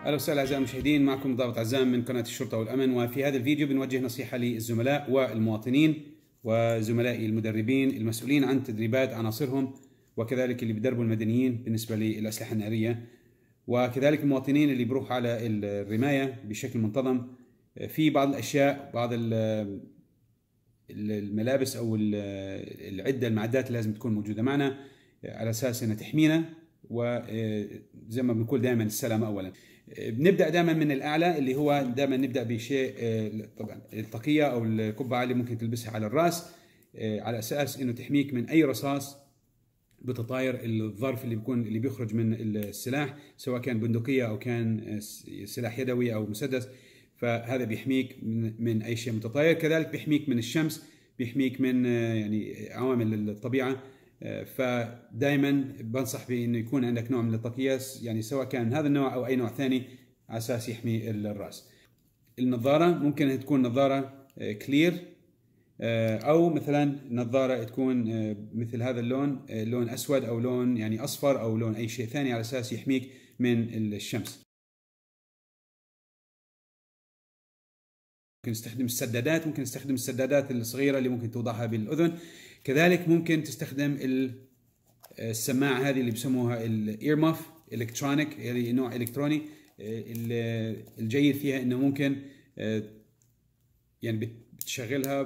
اهلا وسهلا اعزائي المشاهدين معكم ضابط عزام من قناه الشرطه والامن وفي هذا الفيديو بنوجه نصيحه للزملاء والمواطنين وزملائي المدربين المسؤولين عن تدريبات عناصرهم وكذلك اللي بيدربوا المدنيين بالنسبه للاسلحه الناريه وكذلك المواطنين اللي بيروحوا على الرمايه بشكل منتظم في بعض الاشياء بعض الملابس او العده المعدات اللي لازم تكون موجوده معنا على اساس انها تحمينا وزي آه، ما بنقول دائما السلامه اولا بنبدا دائما من الاعلى اللي هو دائما نبدا بشيء آه، طبعا الطاقيه او القبعه اللي ممكن تلبسها على الراس آه، على اساس انه تحميك من اي رصاص بتطاير الظرف اللي بيكون اللي بيخرج من السلاح سواء كان بندقيه او كان آه، سلاح يدوي او مسدس فهذا بيحميك من اي شيء متطاير كذلك بيحميك من الشمس بيحميك من يعني عوامل الطبيعه فدائما بنصح بانه يكون عندك نوع من التقياس يعني سواء كان هذا النوع او اي نوع ثاني على اساس يحمي الراس النظاره ممكن تكون نظاره كلير آه، آه، او مثلا نظاره تكون آه، مثل هذا اللون لون اسود او لون يعني اصفر او لون اي شيء ثاني على اساس يحميك من الشمس ممكن نستخدم السدادات ممكن نستخدم السدادات الصغيره اللي ممكن توضعها بالاذن كذلك ممكن تستخدم السماعه هذه اللي بسموها الاير ماف الكترونيك يعني نوع الكتروني آه، الجيد فيها انه ممكن آه، يعني بتشغلها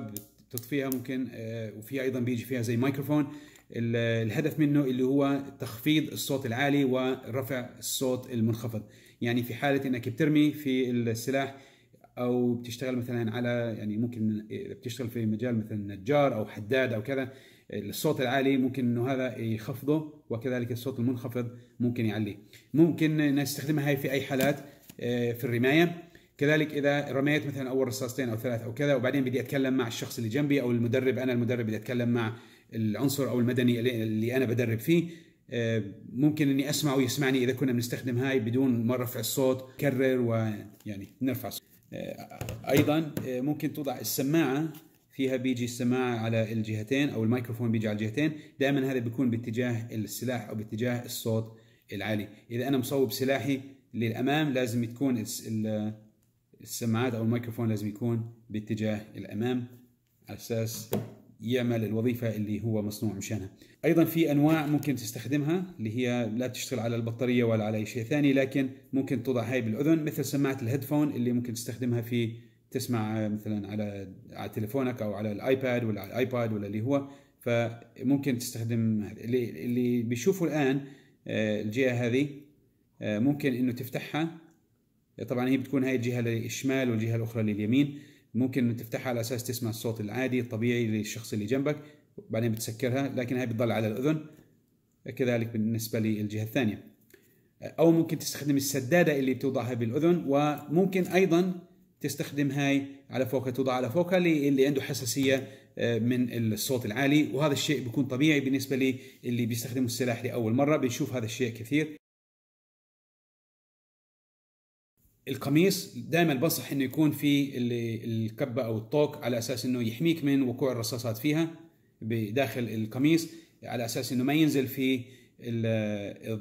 بتطفيها ممكن آه، وفي ايضا بيجي فيها زي مايكروفون الهدف منه اللي هو تخفيض الصوت العالي ورفع الصوت المنخفض يعني في حاله انك بترمي في السلاح او بتشتغل مثلا على يعني ممكن بتشتغل في مجال مثلا نجار او حداد او كذا الصوت العالي ممكن انه هذا يخفضه وكذلك الصوت المنخفض ممكن يعليه ممكن نستخدمها هاي في اي حالات آه، في الرمايه كذلك اذا رميت مثلا اول رصاصتين او ثلاث او كذا وبعدين بدي اتكلم مع الشخص اللي جنبي او المدرب انا المدرب بدي اتكلم مع العنصر او المدني اللي انا بدرب فيه آه، ممكن اني اسمعه ويسمعني اذا كنا بنستخدم هاي بدون ما رفع الصوت كرر ويعني نرفع الصوت آه، ايضا آه، ممكن توضع السماعه فيها بيجي السماعه على الجهتين او الميكروفون بيجي على الجهتين دائما هذا بيكون باتجاه السلاح او باتجاه الصوت العالي اذا انا مصوب سلاحي للامام لازم تكون السماعات او الميكروفون لازم يكون باتجاه الامام على اساس يعمل الوظيفه اللي هو مصنوع مشانها. ايضا في انواع ممكن تستخدمها اللي هي لا تشتغل على البطاريه ولا على اي شيء ثاني لكن ممكن توضع هاي بالاذن مثل سماعه الهيدفون اللي ممكن تستخدمها في تسمع مثلا على على تليفونك او على الايباد ولا على الايباد ولا اللي هو فممكن تستخدم اللي اللي بيشوفوا الان آه، الجهه هذه آه، ممكن انه تفتحها طبعا هي بتكون هاي الجهه للشمال والجهه الاخرى لليمين ممكن تفتحها على اساس تسمع الصوت العادي الطبيعي للشخص اللي جنبك وبعدين بتسكرها لكن هاي بتضل على الاذن كذلك بالنسبه للجهه الثانيه او ممكن تستخدم السداده اللي بتوضعها بالاذن وممكن ايضا تستخدم هاي على فوكه توضع على فوكه اللي عنده حساسيه آه، من الصوت العالي وهذا الشيء بيكون طبيعي بالنسبه لي اللي بيستخدموا السلاح لاول مره بنشوف هذا الشيء كثير القميص دائما بنصح انه يكون في الكبه او الطوق على اساس انه يحميك من وقوع الرصاصات فيها بداخل القميص على اساس انه ما ينزل في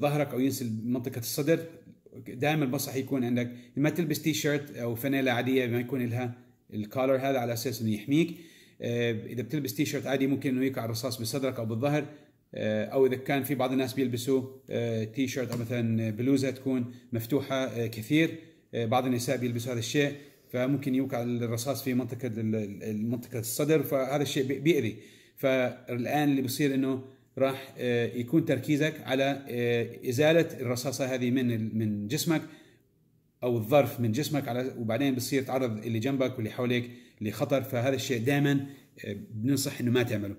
ظهرك او ينزل منطقه الصدر دائما بنصح يكون عندك ما تلبس تي شيرت او فانيلا عاديه ما يكون لها الكالر هذا على اساس انه يحميك آه، اذا بتلبس تي شيرت عادي ممكن انه يقع الرصاص بصدرك او بالظهر آه، او اذا كان في بعض الناس بيلبسوا تي آه، شيرت او مثلا بلوزه تكون مفتوحه كثير آه، بعض النساء بيلبسوا هذا الشيء فممكن يوقع الرصاص في منطقه منطقه الصدر فهذا الشيء بيأذي فالان اللي بيصير انه راح آه، يكون تركيزك على آه، ازاله الرصاصه هذه من من جسمك او الظرف من جسمك على وبعدين بتصير تعرض اللي جنبك واللي حواليك لخطر فهذا الشيء دائما بننصح انه ما تعمله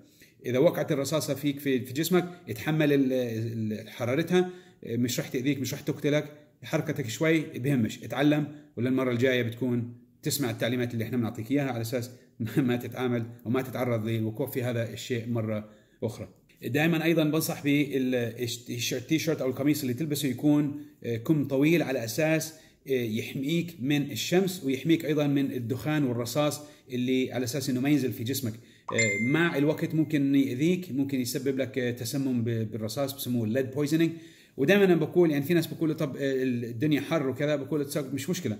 اذا وقعت الرصاصه فيك في, في جسمك اتحمل حرارتها مش راح تاذيك مش راح تقتلك حركتك شوي بهمش اتعلم ولا المره الجايه بتكون تسمع التعليمات اللي احنا بنعطيك اياها على اساس ما تتعامل وما تتعرض للوقوع في هذا الشيء مره اخرى دائما ايضا بنصح بالتيشيرت او القميص اللي تلبسه يكون آه، كم طويل على اساس آه، يحميك من الشمس ويحميك ايضا من الدخان والرصاص اللي على اساس انه ما ينزل في جسمك آه، مع الوقت ممكن يأذيك ممكن يسبب لك تسمم بالرصاص بسموه lead poisoning ودائما انا بقول يعني في ناس بتقول طب آه، الدنيا حر وكذا بقول مش مشكله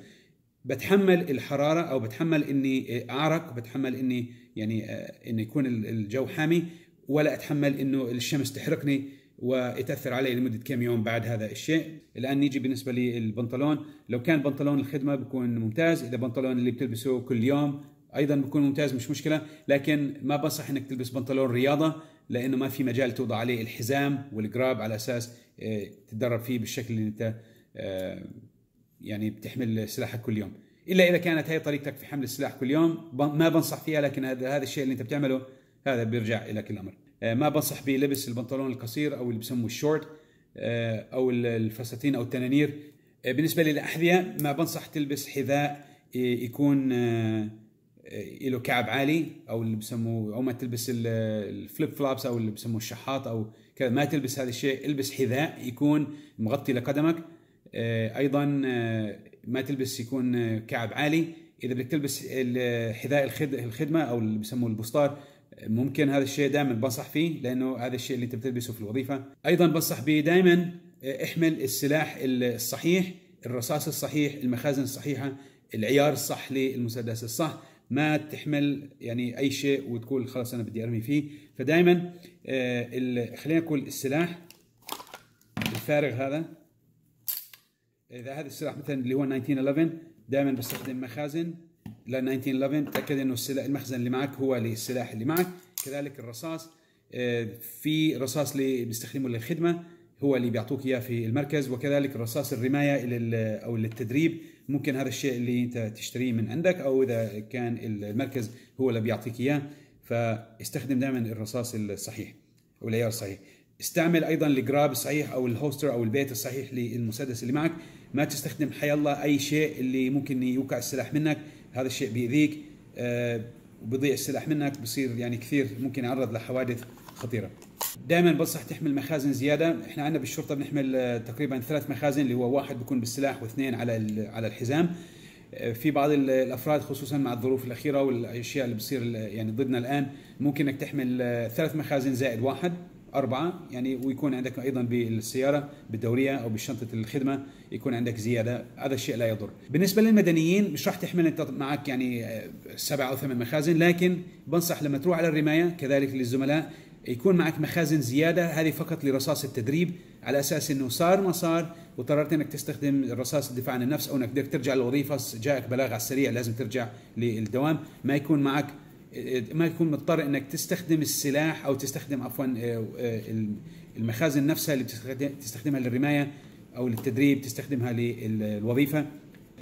بتحمل الحراره او بتحمل اني آه، اعرق بتحمل اني يعني آه، انه يكون الجو حامي ولا اتحمل انه الشمس تحرقني وتاثر علي لمده كم يوم بعد هذا الشيء الان نيجي بالنسبه للبنطلون لو كان بنطلون الخدمه بيكون ممتاز اذا بنطلون اللي بتلبسه كل يوم ايضا بيكون ممتاز مش مشكله لكن ما بنصح انك تلبس بنطلون رياضه لانه ما في مجال توضع عليه الحزام والجراب على اساس آه، تتدرب فيه بالشكل اللي انت آه، يعني بتحمل سلاحك كل يوم الا اذا كانت هي طريقتك في حمل السلاح كل يوم ما بنصح فيها لكن هذا هذا الشيء اللي انت بتعمله هذا بيرجع لك الامر آه، ما بنصح بلبس البنطلون القصير او اللي بسموه الشورت او الفساتين او التنانير بالنسبه للاحذيه ما بنصح تلبس حذاء يكون له إيه، كعب عالي او اللي بسموه او ما تلبس الفليب فلابس او اللي بسموه الشحاط او كذا ما تلبس هذا الشيء البس حذاء يكون مغطي لقدمك إيه، ايضا إيه، ما تلبس يكون كعب عالي اذا بدك تلبس حذاء الخدمه او اللي بسموه البسطار ممكن هذا الشيء دائما بنصح فيه لانه هذا الشيء اللي انت بتلبسه في الوظيفه ايضا بنصح به دائما احمل السلاح الصحيح الرصاص الصحيح المخازن الصحيحه العيار الصح للمسدس الصح ما تحمل يعني اي شيء وتقول خلاص انا بدي ارمي فيه فدائما آه، خلينا نقول السلاح الفارغ هذا اذا هذا السلاح مثلا اللي هو 1911 دائما بستخدم مخازن ل 1911 تاكد انه المخزن اللي معك هو للسلاح اللي معك كذلك الرصاص آه، في رصاص اللي بيستخدمه للخدمه هو اللي بيعطوك اياه في المركز وكذلك الرصاص الرمايه او للتدريب ممكن هذا الشيء اللي انت تشتريه من عندك او اذا كان المركز هو اللي بيعطيك اياه فاستخدم دائما الرصاص الصحيح او العيار الصحيح استعمل ايضا الجراب الصحيح او الهوستر او البيت الصحيح للمسدس اللي معك ما تستخدم حي الله اي شيء اللي ممكن يوقع السلاح منك هذا الشيء بيأذيك وبيضيع آه، السلاح منك بصير يعني كثير ممكن يعرض لحوادث خطيره دائما بنصح تحمل مخازن زياده احنا عندنا بالشرطه بنحمل آه، تقريبا ثلاث مخازن اللي هو واحد بيكون بالسلاح واثنين على على الحزام آه، في بعض الافراد خصوصا مع الظروف الاخيره والاشياء اللي بتصير يعني ضدنا الان ممكن انك تحمل آه، ثلاث مخازن زائد واحد أربعة يعني ويكون عندك أيضا بالسيارة بالدورية أو بشنطة الخدمة يكون عندك زيادة هذا الشيء لا يضر بالنسبة للمدنيين مش راح تحمل أنت معك يعني سبع أو ثمان مخازن لكن بنصح لما تروح على الرماية كذلك للزملاء يكون معك مخازن زياده هذه فقط لرصاص التدريب على اساس انه صار ما صار واضطررت انك تستخدم رصاص الدفاع عن النفس او انك بدك ترجع للوظيفه جاءك بلاغ على السريع لازم ترجع للدوام ما يكون معك ما يكون مضطر انك تستخدم السلاح او تستخدم عفوا المخازن نفسها اللي تستخدمها للرمايه او للتدريب تستخدمها للوظيفه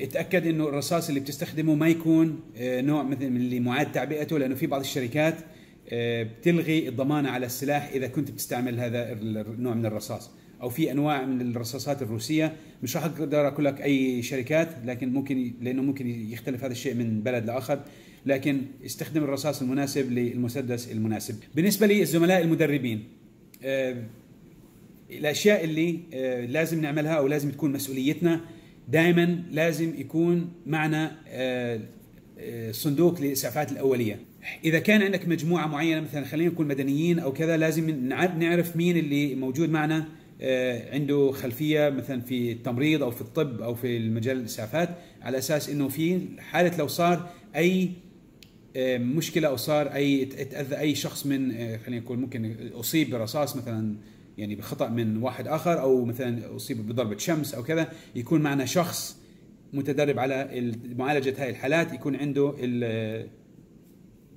اتاكد انه الرصاص اللي بتستخدمه ما يكون آه، نوع مثل اللي معاد تعبئته لانه في بعض الشركات آه، بتلغي الضمانه على السلاح اذا كنت بتستعمل هذا النوع من الرصاص او في انواع من الرصاصات الروسيه مش راح اقدر اقول لك اي شركات لكن ممكن لانه ممكن يختلف هذا الشيء من بلد لاخر لكن استخدم الرصاص المناسب للمسدس المناسب بالنسبه للزملاء المدربين آه، الاشياء اللي آه، لازم نعملها او لازم تكون مسؤوليتنا دائما لازم يكون معنا صندوق للاسعافات الاوليه اذا كان عندك مجموعه معينه مثلا خلينا نكون مدنيين او كذا لازم نعرف مين اللي موجود معنا آه، عنده خلفيه مثلا في التمريض او في الطب او في المجال الاسعافات على اساس انه في حاله لو صار اي آه، مشكله او صار اي تاذى اي شخص من آه، خلينا نقول ممكن اصيب برصاص مثلا يعني بخطا من واحد اخر او مثلا اصيب بضربه شمس او كذا يكون معنا شخص متدرب على معالجه هاي الحالات يكون عنده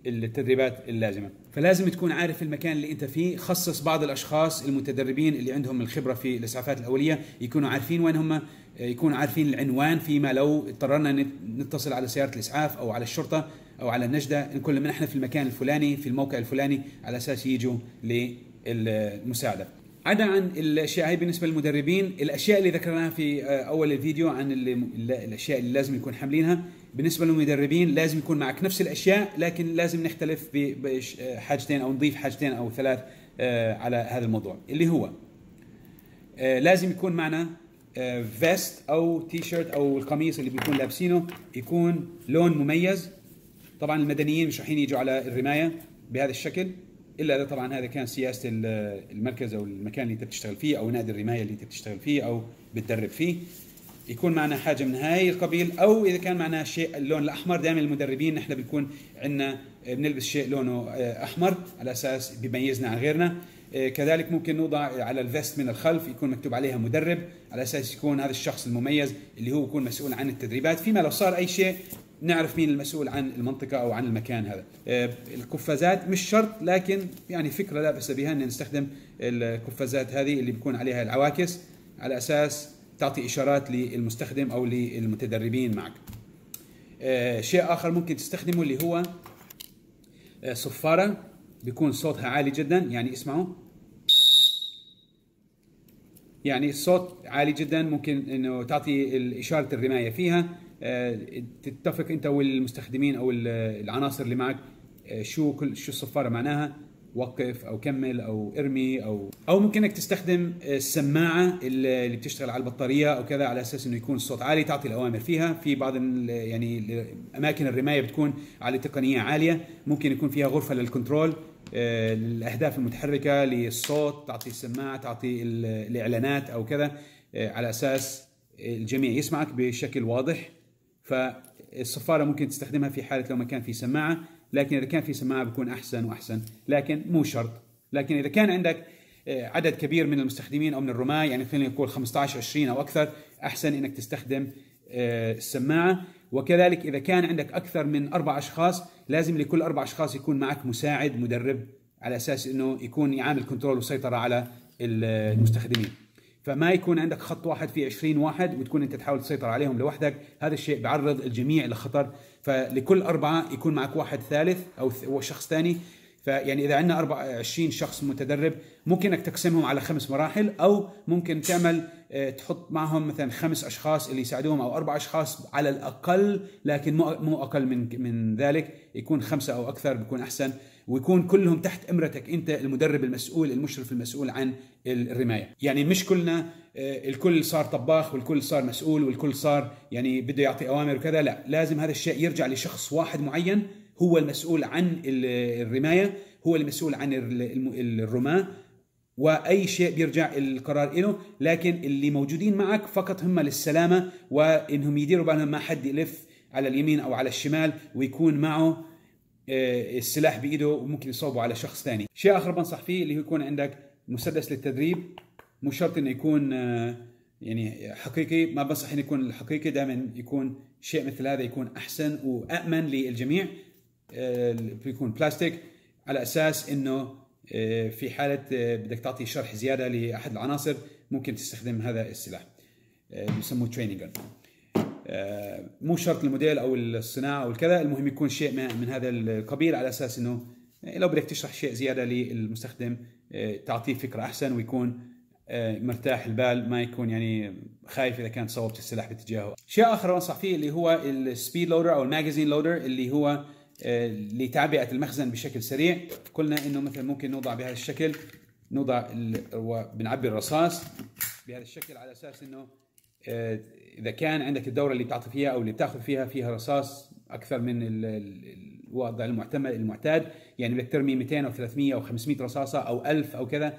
التدريبات اللازمه فلازم تكون عارف المكان اللي انت فيه خصص بعض الاشخاص المتدربين اللي عندهم الخبره في الاسعافات الاوليه يكونوا عارفين وين هم يكونوا عارفين العنوان فيما لو اضطررنا نتصل على سياره الاسعاف او على الشرطه او على النجده نقول لهم احنا في المكان الفلاني في الموقع الفلاني على اساس يجوا للمساعده عدا عن الاشياء هي بالنسبه للمدربين الاشياء اللي ذكرناها في آه، اول الفيديو عن الاشياء اللي لازم يكون حاملينها بالنسبه للمدربين لازم يكون معك نفس الاشياء لكن لازم نختلف بحاجتين آه، او نضيف حاجتين او ثلاث آه، على هذا الموضوع اللي هو آه، لازم يكون معنا فيست او تي شيرت او القميص اللي بيكون لابسينه يكون لون مميز طبعا المدنيين مش رايحين يجوا على الرمايه بهذا الشكل الا اذا طبعا هذا كان سياسه المركز او المكان اللي انت بتشتغل فيه او نادي الرمايه اللي انت بتشتغل فيه او بتدرب فيه يكون معنا حاجه من هاي القبيل او اذا كان معنا شيء اللون الاحمر دائما المدربين نحن بنكون عندنا آه، بنلبس شيء لونه آه، احمر على اساس بيميزنا عن غيرنا آه، كذلك ممكن نوضع على الفيست من الخلف يكون مكتوب عليها مدرب على اساس يكون هذا الشخص المميز اللي هو يكون مسؤول عن التدريبات فيما لو صار اي شيء نعرف مين المسؤول عن المنطقة أو عن المكان هذا القفازات مش شرط لكن يعني فكرة لا بأس بها أن نستخدم القفازات هذه اللي بيكون عليها العواكس على أساس تعطي اشارات للمستخدم او للمتدربين معك آه، شيء اخر ممكن تستخدمه اللي هو آه، صفاره بيكون صوتها عالي جدا يعني اسمعوا يعني الصوت عالي جدا ممكن انه تعطي اشاره الرمايه فيها آه، تتفق انت والمستخدمين او العناصر اللي معك شو كل شو الصفاره معناها وقف او كمل او ارمي او او ممكن انك تستخدم السماعه اللي بتشتغل على البطاريه او كذا على اساس انه يكون الصوت عالي تعطي الاوامر فيها في بعض يعني اماكن الرمايه بتكون على تقنيه عاليه ممكن يكون فيها غرفه للكنترول آه، للاهداف المتحركه للصوت تعطي السماعه تعطي الاعلانات او كذا آه، على اساس الجميع يسمعك بشكل واضح فالصفاره ممكن تستخدمها في حاله لو ما كان في سماعه لكن إذا كان في سماعة بيكون أحسن وأحسن لكن مو شرط لكن إذا كان عندك آه، عدد كبير من المستخدمين أو من الرماة يعني خلينا نقول 15 20 أو أكثر أحسن إنك تستخدم آه، السماعة وكذلك إذا كان عندك أكثر من أربع أشخاص لازم لكل أربع أشخاص يكون معك مساعد مدرب على أساس إنه يكون يعامل كنترول وسيطرة على المستخدمين فما يكون عندك خط واحد فيه 20 واحد وتكون انت تحاول تسيطر عليهم لوحدك هذا الشيء بعرض الجميع لخطر فلكل اربعه يكون معك واحد ثالث او شخص ثاني فيعني اذا عندنا 24 شخص متدرب ممكن انك تقسمهم على خمس مراحل او ممكن تعمل آه، تحط معهم مثلا خمس اشخاص اللي يساعدوهم او اربع اشخاص على الاقل لكن مو مو اقل من من ذلك يكون خمسه او اكثر بيكون احسن ويكون كلهم تحت امرتك انت المدرب المسؤول المشرف المسؤول عن الرمايه يعني مش كلنا آه، الكل صار طباخ والكل صار مسؤول والكل صار يعني بده يعطي اوامر وكذا لا لازم هذا الشيء يرجع لشخص واحد معين هو المسؤول عن الرمايه هو المسؤول عن الرماه واي شيء بيرجع القرار له لكن اللي موجودين معك فقط هم للسلامه وانهم يديروا بالهم ما حد يلف على اليمين او على الشمال ويكون معه آه، السلاح بايده وممكن يصوبه على شخص ثاني شيء اخر بنصح فيه اللي هو يكون عندك مسدس للتدريب مو شرط انه يكون آه، يعني حقيقي ما بنصح انه يكون الحقيقي دائما يكون شيء مثل هذا يكون احسن وامن للجميع بيكون آه، بلاستيك على اساس انه في حاله بدك تعطي شرح زياده لاحد العناصر ممكن تستخدم هذا السلاح يسموه تريننج آه، مو شرط الموديل او الصناعه او الكذا المهم يكون شيء من هذا القبيل على اساس انه آه، لو بدك تشرح شيء زياده للمستخدم آه، تعطيه فكره احسن ويكون مرتاح البال ما يكون يعني خايف اذا كانت صوبت السلاح باتجاهه. شيء اخر انصح فيه اللي هو السبيد لودر او الماجازين لودر اللي هو لتعبئه المخزن بشكل سريع، قلنا انه مثلا ممكن نوضع بهذا الشكل نوضع بنعبي الرصاص بهذا الشكل على اساس انه آه، اذا كان عندك الدوره اللي بتعطي فيها او اللي بتاخذ فيها فيها رصاص اكثر من الوضع المعتمد المعتاد يعني بدك ترمي 200 او 300 او 500 رصاصه او 1000 او كذا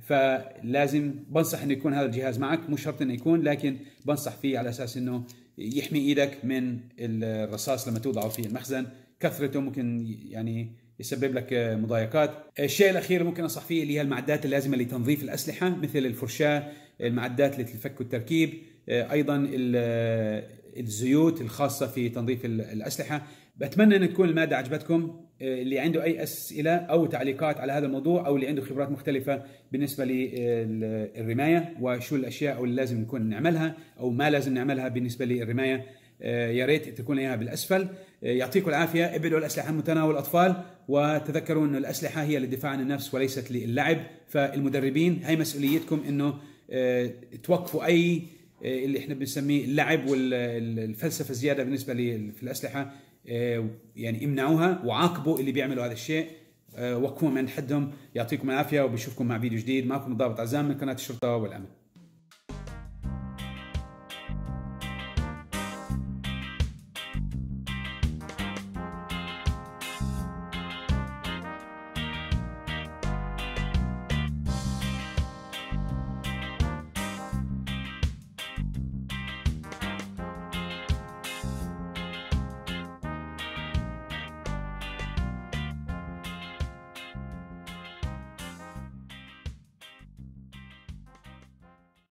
فلازم بنصح انه يكون هذا الجهاز معك مش شرط انه يكون لكن بنصح فيه على اساس انه يحمي ايدك من الرصاص لما توضعه في المخزن كثرته ممكن يعني يسبب لك مضايقات الشيء الاخير ممكن انصح فيه اللي هي المعدات اللازمه لتنظيف الاسلحه مثل الفرشاه المعدات للفك والتركيب آه، ايضا آه، الزيوت الخاصه في تنظيف الاسلحه بتمنى ان تكون الماده عجبتكم آه، اللي عنده اي اسئله او تعليقات على هذا الموضوع او اللي عنده خبرات مختلفه بالنسبه للرمايه وشو الاشياء او اللي لازم نكون نعملها او ما لازم نعملها بالنسبه للرمايه يا ريت تكون اياها بالاسفل يعطيكم العافيه ابعدوا الاسلحه عن متناول الاطفال وتذكروا انه الاسلحه هي للدفاع عن النفس وليست للعب فالمدربين هي مسؤوليتكم انه توقفوا اي إيه، اللي احنا بنسميه اللعب والفلسفه زياده بالنسبه في الاسلحه إيه، يعني امنعوها وعاقبوا اللي بيعملوا هذا الشيء إيه، وقفوهم عند حدهم يعطيكم العافيه وبشوفكم مع فيديو جديد معكم الضابط عزام من قناه الشرطه والامن